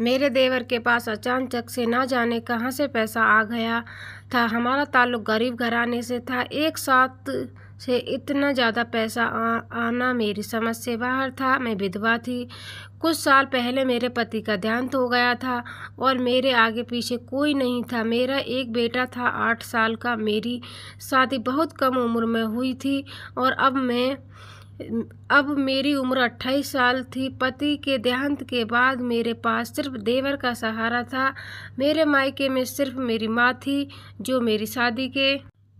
मेरे देवर के पास अचानचक से ना जाने कहाँ से पैसा आ गया था हमारा ताल्लुक गरीब घराने से था एक साथ से इतना ज़्यादा पैसा आ, आना मेरी समझ से बाहर था मैं विधवा थी कुछ साल पहले मेरे पति का देहांत हो गया था और मेरे आगे पीछे कोई नहीं था मेरा एक बेटा था आठ साल का मेरी शादी बहुत कम उम्र में हुई थी और अब मैं अब मेरी उम्र अट्ठाईस साल थी पति के देहांत के बाद मेरे पास सिर्फ देवर का सहारा था मेरे मायके में सिर्फ मेरी माँ थी जो मेरी शादी के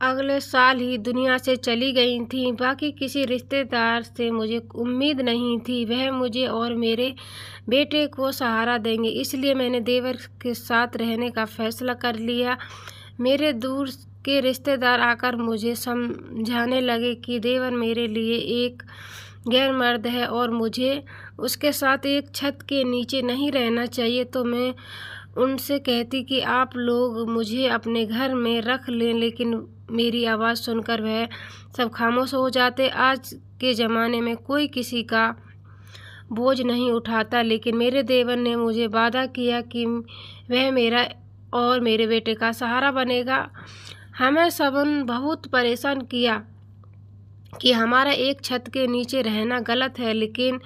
अगले साल ही दुनिया से चली गई थी बाकी किसी रिश्तेदार से मुझे उम्मीद नहीं थी वह मुझे और मेरे बेटे को सहारा देंगे इसलिए मैंने देवर के साथ रहने का फैसला कर लिया मेरे दूर के रिश्तेदार आकर मुझे समझाने लगे कि देवर मेरे लिए एक गैर मर्द है और मुझे उसके साथ एक छत के नीचे नहीं रहना चाहिए तो मैं उनसे कहती कि आप लोग मुझे अपने घर में रख लें लेकिन मेरी आवाज़ सुनकर वह सब खामोश हो जाते आज के ज़माने में कोई किसी का बोझ नहीं उठाता लेकिन मेरे देवर ने मुझे वादा किया कि वह मेरा और मेरे बेटे का सहारा बनेगा हमें सबन बहुत परेशान किया कि हमारा एक छत के नीचे रहना गलत है लेकिन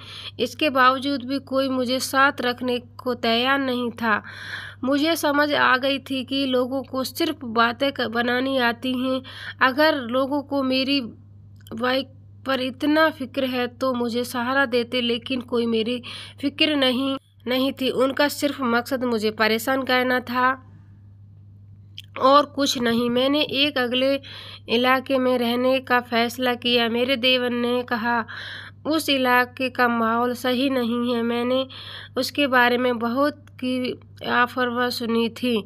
इसके बावजूद भी कोई मुझे साथ रखने को तैयार नहीं था मुझे समझ आ गई थी कि लोगों को सिर्फ बातें बनानी आती हैं अगर लोगों को मेरी बाइक पर इतना फिक्र है तो मुझे सहारा देते लेकिन कोई मेरी फिक्र नहीं नहीं थी उनका सिर्फ मकसद मुझे परेशान करना था और कुछ नहीं मैंने एक अगले इलाके में रहने का फैसला किया मेरे देवर ने कहा उस इलाके का माहौल सही नहीं है मैंने उसके बारे में बहुत की आफरवा सुनी थी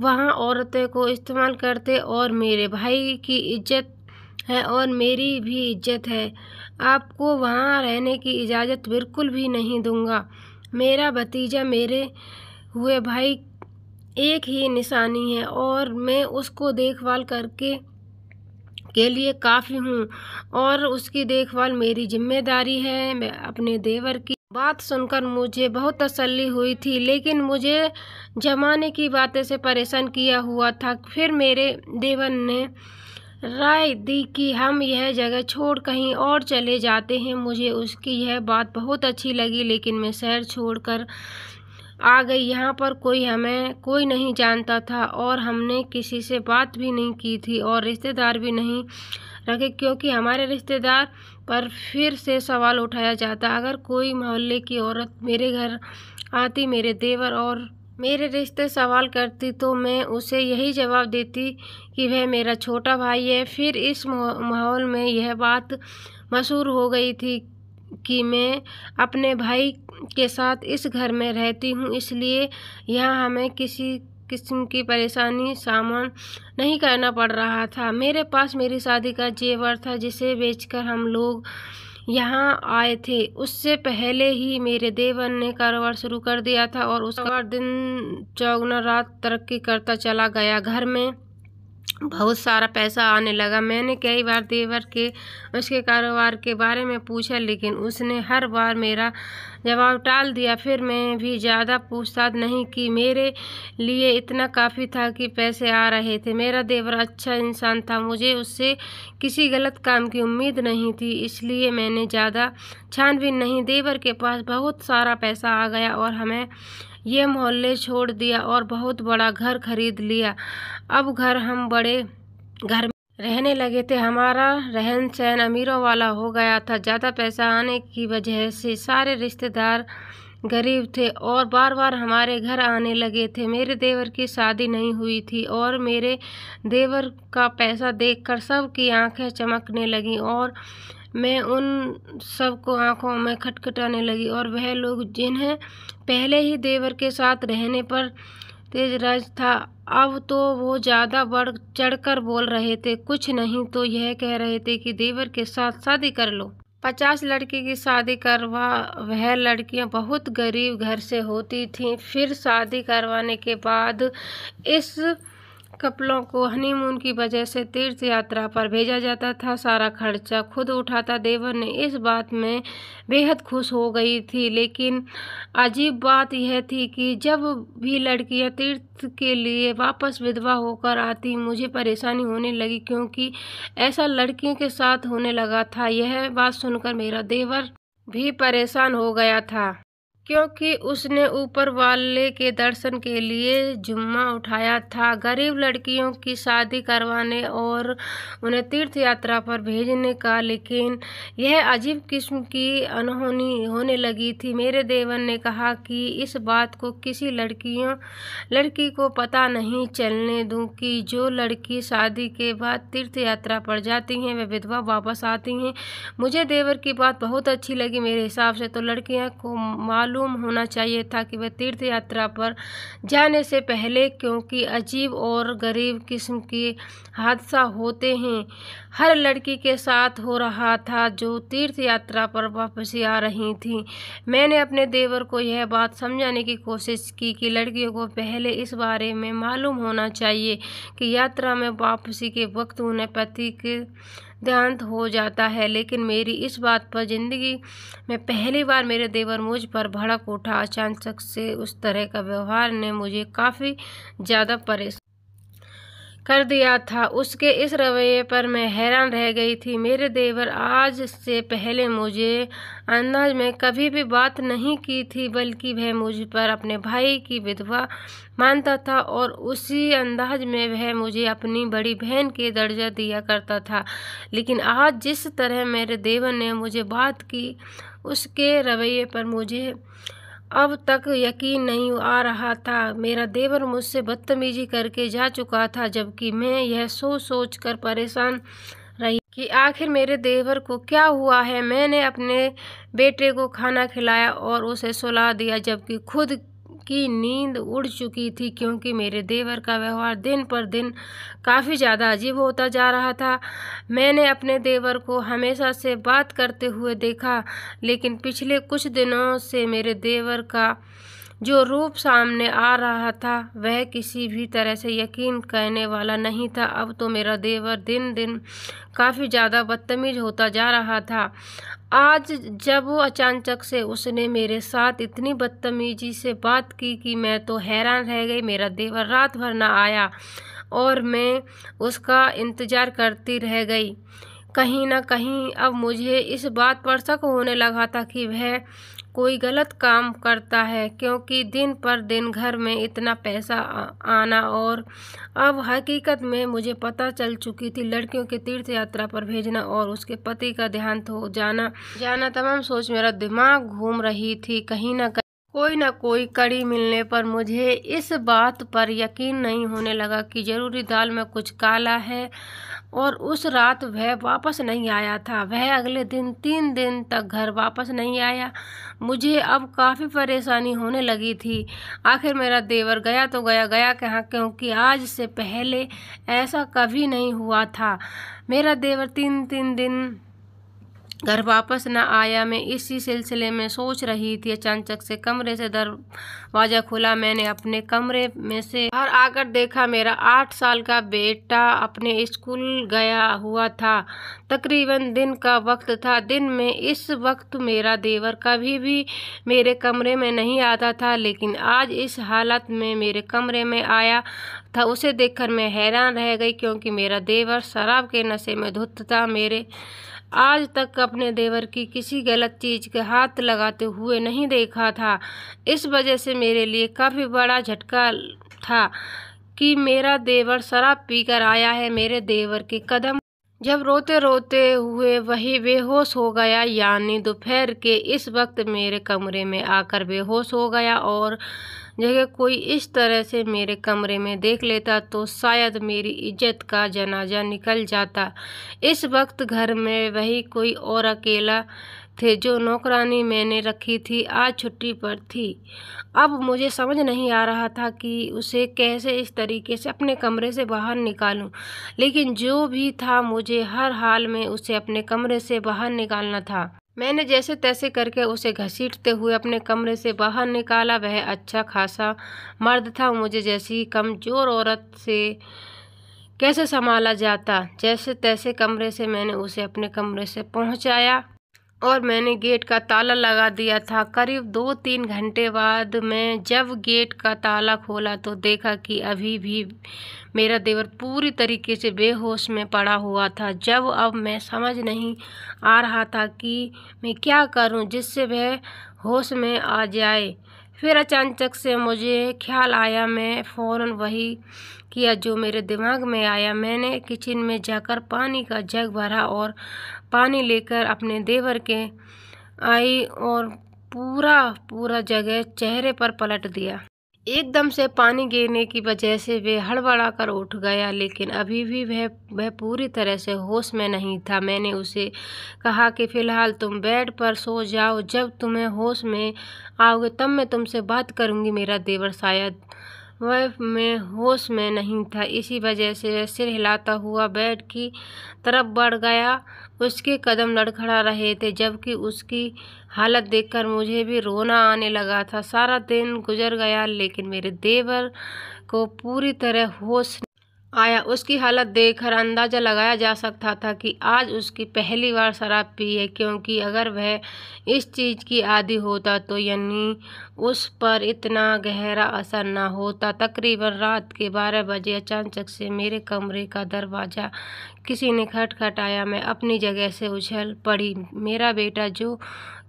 वहाँ औरतें को इस्तेमाल करते और मेरे भाई की इज्जत है और मेरी भी इज्जत है आपको वहाँ रहने की इजाज़त बिल्कुल भी नहीं दूंगा मेरा भतीजा मेरे हुए भाई एक ही निशानी है और मैं उसको देखभाल करके के लिए काफ़ी हूँ और उसकी देखभाल मेरी जिम्मेदारी है मैं अपने देवर की बात सुनकर मुझे बहुत तसल्ली हुई थी लेकिन मुझे जमाने की बातें से परेशान किया हुआ था फिर मेरे देवर ने राय दी कि हम यह जगह छोड़ कहीं और चले जाते हैं मुझे उसकी यह बात बहुत अच्छी लगी लेकिन मैं शहर छोड़कर आ गई यहाँ पर कोई हमें कोई नहीं जानता था और हमने किसी से बात भी नहीं की थी और रिश्तेदार भी नहीं रखे क्योंकि हमारे रिश्तेदार पर फिर से सवाल उठाया जाता अगर कोई मोहल्ले की औरत मेरे घर आती मेरे देवर और मेरे रिश्ते सवाल करती तो मैं उसे यही जवाब देती कि वह मेरा छोटा भाई है फिर इस माहौल में यह बात मशहूर हो गई थी कि मैं अपने भाई के साथ इस घर में रहती हूँ इसलिए यहाँ हमें किसी किस्म की परेशानी सामना नहीं करना पड़ रहा था मेरे पास मेरी शादी का जेवर था जिसे बेचकर हम लोग यहाँ आए थे उससे पहले ही मेरे देवर ने कारोबार शुरू कर दिया था और उसका दिन चौगना रात तरक्की करता चला गया घर में बहुत सारा पैसा आने लगा मैंने कई बार देवर के उसके कारोबार के बारे में पूछा लेकिन उसने हर बार मेरा जवाब टाल दिया फिर मैं भी ज़्यादा पूछताछ नहीं की मेरे लिए इतना काफ़ी था कि पैसे आ रहे थे मेरा देवर अच्छा इंसान था मुझे उससे किसी गलत काम की उम्मीद नहीं थी इसलिए मैंने ज़्यादा छानबीन नहीं देवर के पास बहुत सारा पैसा आ गया और हमें ये मोहल्ले छोड़ दिया और बहुत बड़ा घर खरीद लिया अब घर हम बड़े घर में रहने लगे थे हमारा रहन सहन अमीरों वाला हो गया था ज़्यादा पैसा आने की वजह से सारे रिश्तेदार गरीब थे और बार बार हमारे घर आने लगे थे मेरे देवर की शादी नहीं हुई थी और मेरे देवर का पैसा देखकर सबकी आंखें चमकने लगीं और मैं उन सबको आँखों में खटखटाने लगी और वह लोग जिन्हें पहले ही देवर के साथ रहने पर तेज राज था अब तो वो ज़्यादा बढ़ चढ़कर बोल रहे थे कुछ नहीं तो यह कह रहे थे कि देवर के साथ शादी कर लो पचास लड़की की शादी करवा वह लड़कियां बहुत गरीब घर से होती थीं फिर शादी करवाने के बाद इस कपलों को हनीमून की वजह से तीर्थ यात्रा पर भेजा जाता था सारा खर्चा खुद उठाता देवर ने इस बात में बेहद खुश हो गई थी लेकिन अजीब बात यह थी कि जब भी लड़कियां तीर्थ के लिए वापस विधवा होकर आती मुझे परेशानी होने लगी क्योंकि ऐसा लड़कियों के साथ होने लगा था यह बात सुनकर मेरा देवर भी परेशान हो गया था क्योंकि उसने ऊपर वाले के दर्शन के लिए जुम्मा उठाया था गरीब लड़कियों की शादी करवाने और उन्हें तीर्थ यात्रा पर भेजने का लेकिन यह अजीब किस्म की अनहोनी होने लगी थी मेरे देवन ने कहा कि इस बात को किसी लड़कियों लड़की को पता नहीं चलने दूं कि जो लड़की शादी के बाद तीर्थ यात्रा पर जाती हैं वे विधवा वापस आती हैं मुझे देवर की बात बहुत अच्छी लगी मेरे हिसाब से तो लड़कियाँ को मालूम मालूम होना चाहिए था कि वह तीर्थ यात्रा पर जाने से पहले क्योंकि अजीब और गरीब किस्म के हादसा होते हैं हर लड़की के साथ हो रहा था जो तीर्थ यात्रा पर वापसी आ रही थी मैंने अपने देवर को यह बात समझाने की कोशिश की कि लड़कियों को पहले इस बारे में मालूम होना चाहिए कि यात्रा में वापसी के वक्त उन्हें पति के देहांत हो जाता है लेकिन मेरी इस बात पर ज़िंदगी में पहली बार मेरे देवर मुझ पर भड़क उठा अचानक से उस तरह का व्यवहार ने मुझे काफ़ी ज़्यादा परेशान कर दिया था उसके इस रवैये पर मैं हैरान रह गई थी मेरे देवर आज से पहले मुझे अंदाज में कभी भी बात नहीं की थी बल्कि वह मुझ पर अपने भाई की विधवा मानता था और उसी अंदाज में वह मुझे अपनी बड़ी बहन के दर्जा दिया करता था लेकिन आज जिस तरह मेरे देवर ने मुझे बात की उसके रवैये पर मुझे अब तक यकीन नहीं आ रहा था मेरा देवर मुझसे बदतमीजी करके जा चुका था जबकि मैं यह सोच सोच कर परेशान रही कि आखिर मेरे देवर को क्या हुआ है मैंने अपने बेटे को खाना खिलाया और उसे सुला दिया जबकि खुद की नींद उड़ चुकी थी क्योंकि मेरे देवर का व्यवहार दिन पर दिन काफ़ी ज़्यादा अजीब होता जा रहा था मैंने अपने देवर को हमेशा से बात करते हुए देखा लेकिन पिछले कुछ दिनों से मेरे देवर का जो रूप सामने आ रहा था वह किसी भी तरह से यकीन करने वाला नहीं था अब तो मेरा देवर दिन दिन काफ़ी ज़्यादा बदतमीज होता जा रहा था आज जब वो अचानचक से उसने मेरे साथ इतनी बदतमीजी से बात की कि मैं तो हैरान रह गई मेरा देवर रात भर ना आया और मैं उसका इंतज़ार करती रह गई कहीं ना कहीं अब मुझे इस बात पर शक होने लगा था कि वह कोई गलत काम करता है क्योंकि दिन पर दिन घर में इतना पैसा आना और अब हकीकत में मुझे पता चल चुकी थी लड़कियों के तीर्थ यात्रा पर भेजना और उसके पति का देहांत हो जाना जाना तमाम सोच मेरा दिमाग घूम रही थी कहीं ना कहीं कोई ना कोई कड़ी मिलने पर मुझे इस बात पर यकीन नहीं होने लगा कि ज़रूरी दाल में कुछ काला है और उस रात वह वापस नहीं आया था वह अगले दिन तीन दिन तक घर वापस नहीं आया मुझे अब काफ़ी परेशानी होने लगी थी आखिर मेरा देवर गया तो गया गया कहाँ क्योंकि आज से पहले ऐसा कभी नहीं हुआ था मेरा देवर तीन तीन दिन घर वापस न आया मैं इसी सिलसिले में सोच रही थी अचानक से कमरे से दरवाज़ा खुला मैंने अपने कमरे में से बाहर आकर देखा मेरा आठ साल का बेटा अपने स्कूल गया हुआ था तकरीबन दिन का वक्त था दिन में इस वक्त मेरा देवर कभी भी मेरे कमरे में नहीं आता था लेकिन आज इस हालत में मेरे कमरे में आया था उसे देखकर मैं हैरान रह गई क्योंकि मेरा देवर शराब के नशे में धुत था मेरे आज तक अपने देवर की किसी गलत चीज़ के हाथ लगाते हुए नहीं देखा था इस वजह से मेरे लिए काफ़ी बड़ा झटका था कि मेरा देवर शराब पीकर आया है मेरे देवर के कदम जब रोते रोते हुए वही बेहोश हो गया यानी दोपहर के इस वक्त मेरे कमरे में आकर बेहोश हो गया और जगह कोई इस तरह से मेरे कमरे में देख लेता तो शायद मेरी इज्जत का जनाजा निकल जाता इस वक्त घर में वही कोई और अकेला थे जो नौकरानी मैंने रखी थी आज छुट्टी पर थी अब मुझे समझ नहीं आ रहा था कि उसे कैसे इस तरीके से अपने कमरे से बाहर निकालूं लेकिन जो भी था मुझे हर हाल में उसे अपने कमरे से बाहर निकालना था मैंने जैसे तैसे करके उसे घसीटते हुए अपने कमरे से बाहर निकाला वह अच्छा खासा मर्द था मुझे जैसी कमज़ोर औरत से कैसे संभाला जाता जैसे तैसे कमरे से मैंने उसे अपने कमरे से पहुंचाया और मैंने गेट का ताला लगा दिया था करीब दो तीन घंटे बाद मैं जब गेट का ताला खोला तो देखा कि अभी भी मेरा देवर पूरी तरीके से बेहोश में पड़ा हुआ था जब अब मैं समझ नहीं आ रहा था कि मैं क्या करूं जिससे वह होश में आ जाए फिर अचानक से मुझे ख्याल आया मैं फ़ौर वही किया जो मेरे दिमाग में आया मैंने किचन में जाकर पानी का जग भरा और पानी लेकर अपने देवर के आई और पूरा पूरा जगह चेहरे पर पलट दिया एकदम से पानी गिरने की वजह से वे हड़बड़ा कर उठ गया लेकिन अभी भी वह वह पूरी तरह से होश में नहीं था मैंने उसे कहा कि फ़िलहाल तुम बेड पर सो जाओ जब तुम्हें होश में आओगे तब मैं तुमसे बात करूँगी मेरा देवर शायद वह मैं होश में नहीं था इसी वजह से वह सिर हिलाता हुआ बेड की तरफ बढ़ गया उसके कदम लड़खड़ा रहे थे जबकि उसकी हालत देखकर मुझे भी रोना आने लगा था सारा दिन गुजर गया लेकिन मेरे देवर को पूरी तरह होश आया उसकी हालत देखकर अंदाज़ा लगाया जा सकता था कि आज उसकी पहली बार शराब पी है क्योंकि अगर वह इस चीज़ की आदि होता तो यानी उस पर इतना गहरा असर ना होता तकरीबन रात के बारह बजे अचानक से मेरे कमरे का दरवाज़ा किसी ने खटखटाया मैं अपनी जगह से उछल पड़ी मेरा बेटा जो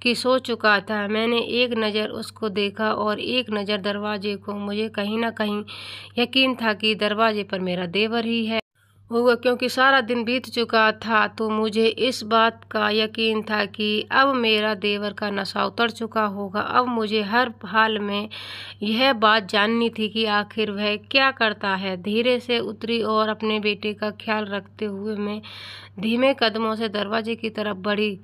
कि सो चुका था मैंने एक नज़र उसको देखा और एक नज़र दरवाजे को मुझे कहीं ना कहीं यकीन था कि दरवाजे पर मेरा देवर ही है हुआ क्योंकि सारा दिन बीत चुका था तो मुझे इस बात का यकीन था कि अब मेरा देवर का नशा उतर चुका होगा अब मुझे हर हाल में यह बात जाननी थी कि आखिर वह क्या करता है धीरे से उतरी और अपने बेटे का ख्याल रखते हुए मैं धीमे कदमों से दरवाजे की तरफ बढ़ी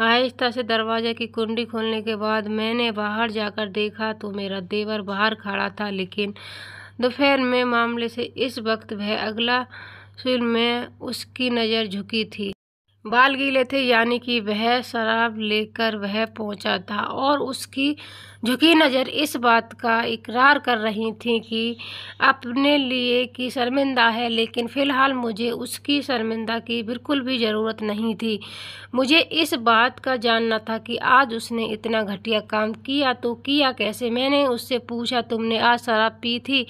आहिस्ता से दरवाजे की कुंडी खोलने के बाद मैंने बाहर जाकर देखा तो मेरा देवर बाहर खड़ा था लेकिन दोपहर में मामले से इस वक्त वह अगला फिल्म में उसकी नज़र झुकी थी बाल गीले थे यानी कि वह शराब लेकर वह पहुंचा था और उसकी झुकी नज़र इस बात का इकरार कर रही थी कि अपने लिए कि शर्मिंदा है लेकिन फ़िलहाल मुझे उसकी शर्मिंदा की बिल्कुल भी ज़रूरत नहीं थी मुझे इस बात का जानना था कि आज उसने इतना घटिया काम किया तो किया कैसे मैंने उससे पूछा तुमने आज शराब पी थी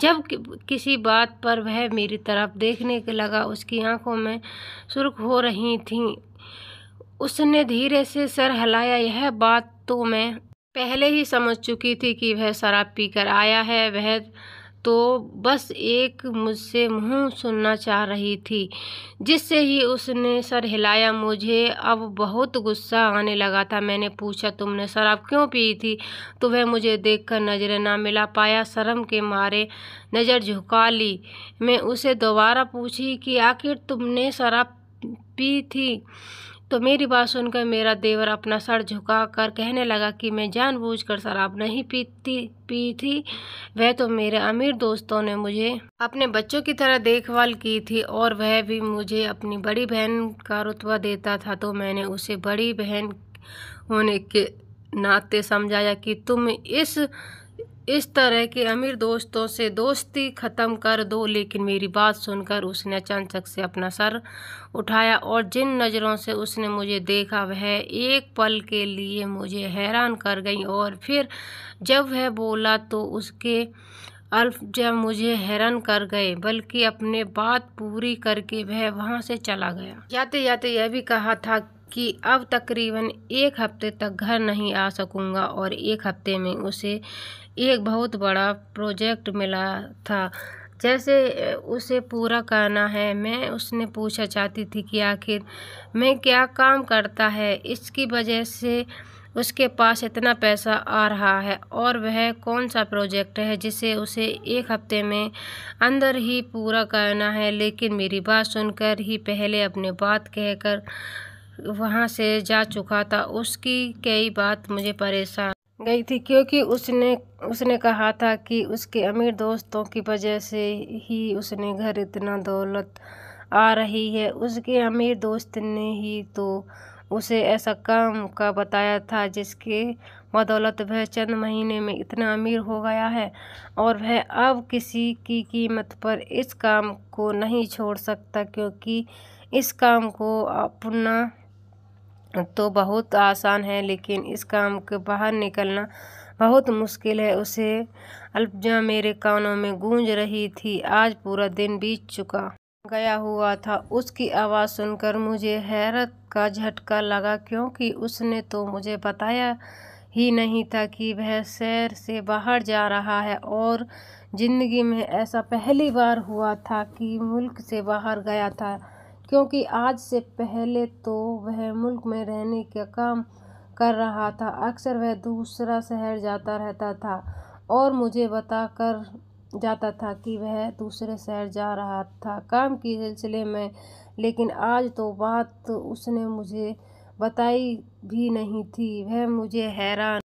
जब किसी बात पर वह मेरी तरफ देखने लगा उसकी आँखों में सुर्ख हो रही नहीं थी उसने धीरे से सर हिलाया यह बात तो मैं पहले ही समझ चुकी थी कि वह शराब पीकर आया है वह तो बस एक मुझसे मुंह सुनना चाह रही थी जिससे ही उसने सर हिलाया मुझे अब बहुत गुस्सा आने लगा था मैंने पूछा तुमने शराब क्यों पी थी तो वह मुझे देखकर नज़रें ना मिला पाया शर्म के मारे नज़र झुका ली मैं उसे दोबारा पूछी कि आखिर तुमने शराब भी थी तो मेरी बात सुनकर मेरा देवर अपना सर झुकाकर कहने लगा कि मैं जानबूझकर शराब नहीं पीती पी थी वह तो मेरे अमीर दोस्तों ने मुझे अपने बच्चों की तरह देखभाल की थी और वह भी मुझे अपनी बड़ी बहन का रुतबा देता था तो मैंने उसे बड़ी बहन होने के नाते समझाया कि तुम इस इस तरह के अमीर दोस्तों से दोस्ती ख़त्म कर दो लेकिन मेरी बात सुनकर उसने अचानक से अपना सर उठाया और जिन नज़रों से उसने मुझे देखा वह एक पल के लिए मुझे हैरान कर गई और फिर जब वह बोला तो उसके अल्फ जब मुझे हैरान कर गए बल्कि अपने बात पूरी करके वह वहाँ से चला गया जाते जाते यह भी कहा था कि अब तकरीबन एक हफ्ते तक घर नहीं आ सकूँगा और एक हफ्ते में उसे एक बहुत बड़ा प्रोजेक्ट मिला था जैसे उसे पूरा करना है मैं उसने पूछा चाहती थी कि आखिर मैं क्या काम करता है इसकी वजह से उसके पास इतना पैसा आ रहा है और वह कौन सा प्रोजेक्ट है जिसे उसे एक हफ्ते में अंदर ही पूरा करना है लेकिन मेरी बात सुनकर ही पहले अपने बात कहकर वहाँ से जा चुका था उसकी कई बात मुझे परेशान गई थी क्योंकि उसने उसने कहा था कि उसके अमीर दोस्तों की वजह से ही उसने घर इतना दौलत आ रही है उसके अमीर दोस्त ने ही तो उसे ऐसा काम का बताया था जिसके बदौलत वह चंद महीने में इतना अमीर हो गया है और वह अब किसी की कीमत पर इस काम को नहीं छोड़ सकता क्योंकि इस काम को अपना तो बहुत आसान है लेकिन इस काम के बाहर निकलना बहुत मुश्किल है उसे अल्पजा मेरे कानों में गूंज रही थी आज पूरा दिन बीत चुका गया हुआ था उसकी आवाज़ सुनकर मुझे हैरत का झटका लगा क्योंकि उसने तो मुझे बताया ही नहीं था कि वह शहर से बाहर जा रहा है और ज़िंदगी में ऐसा पहली बार हुआ था कि मुल्क से बाहर गया था क्योंकि आज से पहले तो वह मुल्क में रहने का काम कर रहा था अक्सर वह दूसरा शहर जाता रहता था और मुझे बता कर जाता था कि वह दूसरे शहर जा रहा था काम के सिलसिले में लेकिन आज तो बात उसने मुझे बताई भी नहीं थी वह मुझे हैरान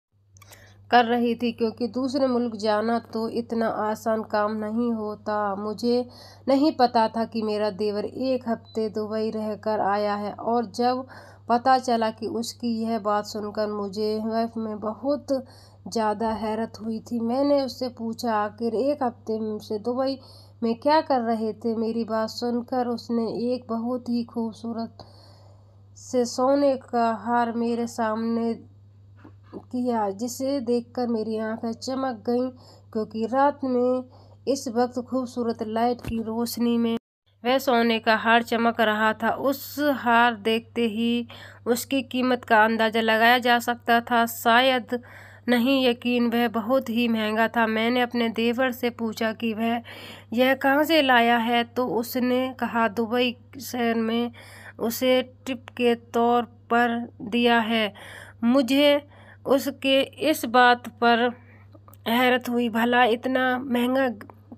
कर रही थी क्योंकि दूसरे मुल्क जाना तो इतना आसान काम नहीं होता मुझे नहीं पता था कि मेरा देवर एक हफ्ते दुबई रहकर आया है और जब पता चला कि उसकी यह बात सुनकर मुझे वैफ में बहुत ज़्यादा हैरत हुई थी मैंने उससे पूछा आखिर एक हफ्ते से दुबई में क्या कर रहे थे मेरी बात सुनकर उसने एक बहुत ही खूबसूरत से सोने का हार मेरे सामने किया जिसे देखकर मेरी आंखें चमक गईं क्योंकि रात में इस वक्त खूबसूरत लाइट की रोशनी में वह सोने का हार चमक रहा था उस हार देखते ही उसकी कीमत का अंदाज़ा लगाया जा सकता था शायद नहीं यकीन वह बहुत ही महंगा था मैंने अपने देवर से पूछा कि वह यह कहाँ से लाया है तो उसने कहा दुबई शहर में उसे टिप के तौर पर दिया है मुझे उसके इस बात पर हैरत हुई भला इतना महंगा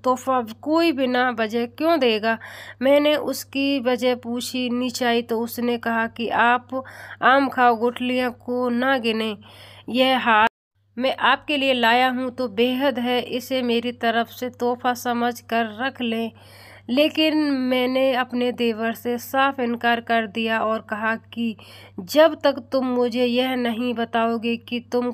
तोहफा कोई बिना वजह क्यों देगा मैंने उसकी वजह पूछी नीचाई तो उसने कहा कि आप आम खाओ गुठलियाँ को ना गिने यह हार मैं आपके लिए लाया हूँ तो बेहद है इसे मेरी तरफ से तोहफा समझ कर रख लें लेकिन मैंने अपने देवर से साफ इनकार कर दिया और कहा कि जब तक तुम मुझे यह नहीं बताओगे कि तुम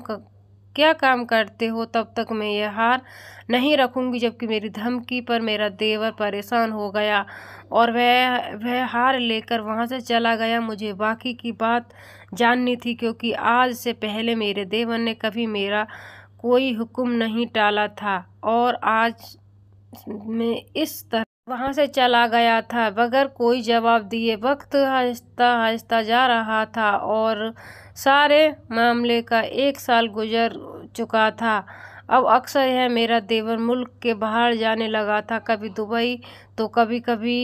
क्या काम करते हो तब तक मैं यह हार नहीं रखूंगी जबकि मेरी धमकी पर मेरा देवर परेशान हो गया और वह वह हार लेकर वहाँ से चला गया मुझे बाकी की बात जाननी थी क्योंकि आज से पहले मेरे देवर ने कभी मेरा कोई हुक्म नहीं टाला था और आज मैं इस तरह वहाँ से चला गया था बगैर कोई जवाब दिए वक्त आहिस्ता आहिस्ता जा रहा था और सारे मामले का एक साल गुजर चुका था अब अक्सर यह मेरा देवर मुल्क के बाहर जाने लगा था कभी दुबई तो कभी कभी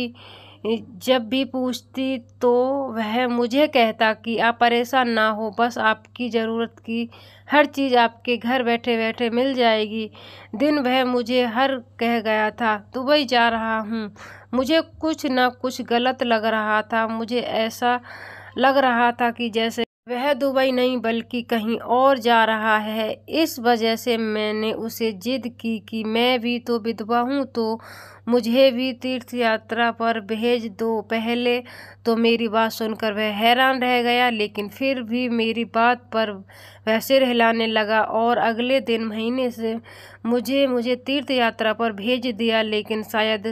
जब भी पूछती तो वह मुझे कहता कि आप परेशान ना हो बस आपकी ज़रूरत की हर चीज़ आपके घर बैठे बैठे मिल जाएगी दिन वह मुझे हर कह गया था दुबई जा रहा हूँ मुझे कुछ ना कुछ गलत लग रहा था मुझे ऐसा लग रहा था कि जैसे वह दुबई नहीं बल्कि कहीं और जा रहा है इस वजह से मैंने उसे जिद की कि मैं भी तो विधवा हूँ तो मुझे भी तीर्थ यात्रा पर भेज दो पहले तो मेरी बात सुनकर वह हैरान रह गया लेकिन फिर भी मेरी बात पर वैसे रहलाने लगा और अगले दिन महीने से मुझे मुझे तीर्थ यात्रा पर भेज दिया लेकिन शायद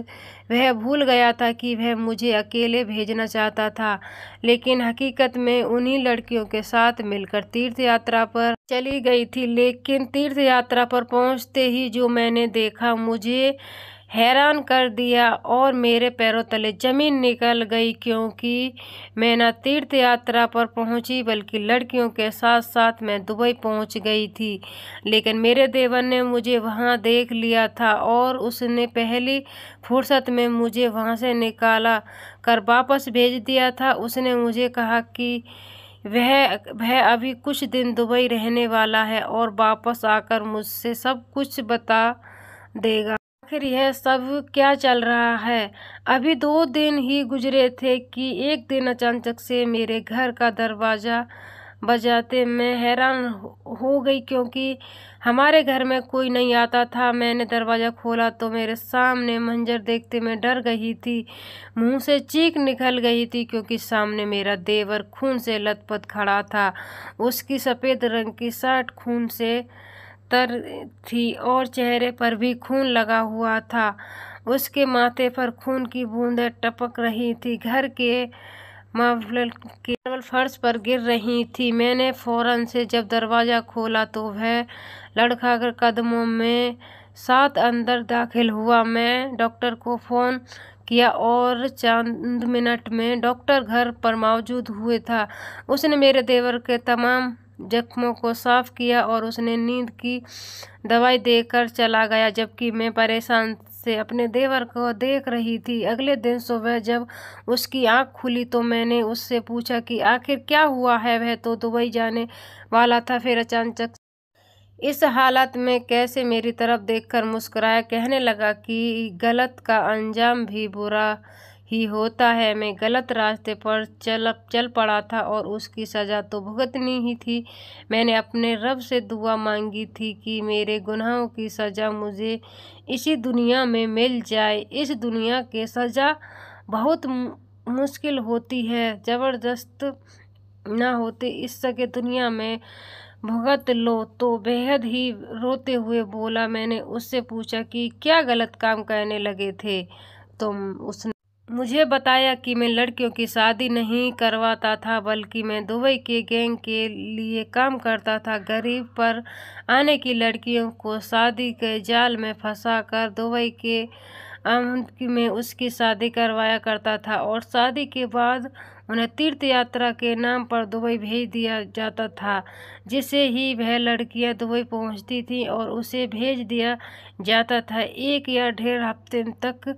वह भूल गया था कि वह मुझे अकेले भेजना चाहता था लेकिन हकीकत में उन्हीं लड़कियों के साथ मिलकर तीर्थ यात्रा पर चली गई थी लेकिन तीर्थ यात्रा पर पहुंचते ही जो मैंने देखा मुझे हैरान कर दिया और मेरे पैरों तले ज़मीन निकल गई क्योंकि मैं न तीर्थ यात्रा पर पहुंची बल्कि लड़कियों के साथ साथ मैं दुबई पहुंच गई थी लेकिन मेरे देवर ने मुझे वहां देख लिया था और उसने पहली फुर्सत में मुझे वहां से निकाला कर वापस भेज दिया था उसने मुझे कहा कि वह वह अभी कुछ दिन दुबई रहने वाला है और वापस आकर मुझसे सब कुछ बता देगा आखिर यह सब क्या चल रहा है अभी दो दिन ही गुजरे थे कि एक दिन अचानक से मेरे घर का दरवाज़ा बजाते मैं हैरान हो गई क्योंकि हमारे घर में कोई नहीं आता था मैंने दरवाज़ा खोला तो मेरे सामने मंजर देखते मैं डर गई थी मुंह से चीख निकल गई थी क्योंकि सामने मेरा देवर खून से लथपथ खड़ा था उसकी सफ़ेद रंग की शर्ट खून से तर थी और चेहरे पर भी खून लगा हुआ था उसके माथे पर खून की बूंदें टपक रही थी घर के मार्बल के फर्श पर गिर रही थी मैंने फ़ौरन से जब दरवाज़ा खोला तो वह लड़का कर कदमों में साथ अंदर दाखिल हुआ मैं डॉक्टर को फ़ोन किया और चंद मिनट में डॉक्टर घर पर मौजूद हुए था उसने मेरे देवर के तमाम जख्मों को साफ किया और उसने नींद की दवाई देकर चला गया जबकि मैं परेशान से अपने देवर को देख रही थी अगले दिन सुबह जब उसकी आंख खुली तो मैंने उससे पूछा कि आखिर क्या हुआ है वह तो दुबई जाने वाला था फिर अचानक इस हालत में कैसे मेरी तरफ देखकर मुस्कुराया कहने लगा कि गलत का अंजाम भी बुरा ही होता है मैं गलत रास्ते पर चल चल पड़ा था और उसकी सज़ा तो भुगतनी ही थी मैंने अपने रब से दुआ मांगी थी कि मेरे गुनाहों की सज़ा मुझे इसी दुनिया में मिल जाए इस दुनिया के सज़ा बहुत मुश्किल होती है ज़बरदस्त ना होते इस सके दुनिया में भुगत लो तो बेहद ही रोते हुए बोला मैंने उससे पूछा कि क्या गलत काम करने लगे थे तो उसने मुझे बताया कि मैं लड़कियों की शादी नहीं करवाता था बल्कि मैं दुबई के गैंग के लिए काम करता था गरीब पर आने की लड़कियों को शादी के जाल में फंसा कर दुबई के में उसकी शादी करवाया करता था और शादी के बाद उन्हें तीर्थ यात्रा के नाम पर दुबई भेज दिया जाता था जिससे ही वह लड़कियां दुबई पहुंचती थीं और उसे भेज दिया जाता था एक या डेढ़ हफ्ते तक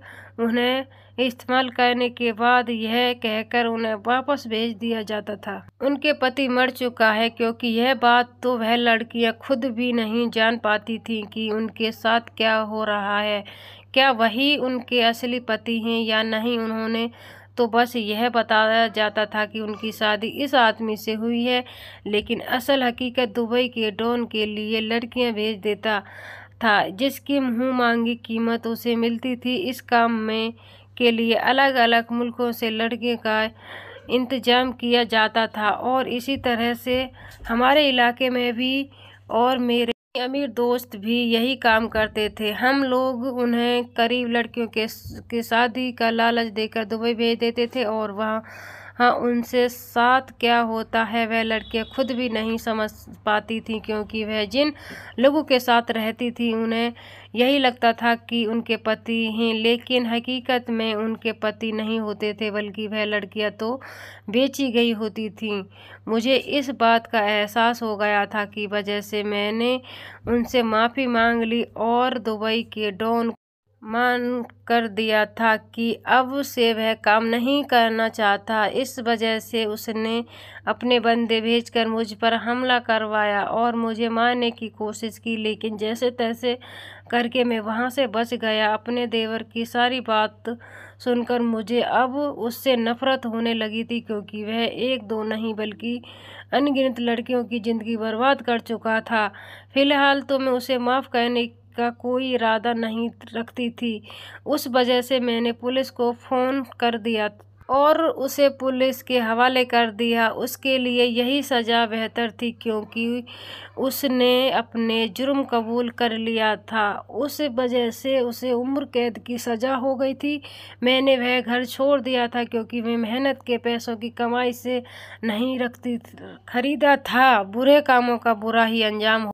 उन्हें इस्तेमाल करने के बाद यह कहकर उन्हें वापस भेज दिया जाता था उनके पति मर चुका है क्योंकि यह बात तो वह लड़कियां खुद भी नहीं जान पाती थीं कि उनके साथ क्या हो रहा है क्या वही उनके असली पति हैं या नहीं उन्होंने तो बस यह बताया जाता था कि उनकी शादी इस आदमी से हुई है लेकिन असल हकीकत दुबई के डॉन के लिए लड़कियां भेज देता था जिसकी मुँह मांगी कीमत उसे मिलती थी इस काम में के लिए अलग अलग मुल्कों से लड़के का इंतजाम किया जाता था और इसी तरह से हमारे इलाके में भी और मेरे अमीर दोस्त भी यही काम करते थे हम लोग उन्हें करीब लड़कियों के के शादी का लालच देकर दुबई भेज देते थे और वहाँ हाँ उनसे साथ क्या होता है वह लड़कियाँ खुद भी नहीं समझ पाती थीं क्योंकि वह जिन लोगों के साथ रहती थी उन्हें यही लगता था कि उनके पति हैं लेकिन हकीकत में उनके पति नहीं होते थे बल्कि वह लड़कियां तो बेची गई होती थीं मुझे इस बात का एहसास हो गया था कि वजह से मैंने उनसे माफ़ी मांग ली और दुबई के डॉन मान कर दिया था कि अब से वह काम नहीं करना चाहता इस वजह से उसने अपने बंदे भेजकर मुझ पर हमला करवाया और मुझे मारने की कोशिश की लेकिन जैसे तैसे करके मैं वहाँ से बच गया अपने देवर की सारी बात सुनकर मुझे अब उससे नफरत होने लगी थी क्योंकि वह एक दो नहीं बल्कि अनगिनत लड़कियों की ज़िंदगी बर्बाद कर चुका था फिलहाल तो मैं उसे माफ़ करने का कोई इरादा नहीं रखती थी उस वजह से मैंने पुलिस को फ़ोन कर दिया और उसे पुलिस के हवाले कर दिया उसके लिए यही सज़ा बेहतर थी क्योंकि उसने अपने जुर्म कबूल कर लिया था उस वजह से उसे उम्र कैद की सज़ा हो गई थी मैंने वह घर छोड़ दिया था क्योंकि वह मेहनत के पैसों की कमाई से नहीं रखती खरीदा था बुरे कामों का बुरा ही अंजाम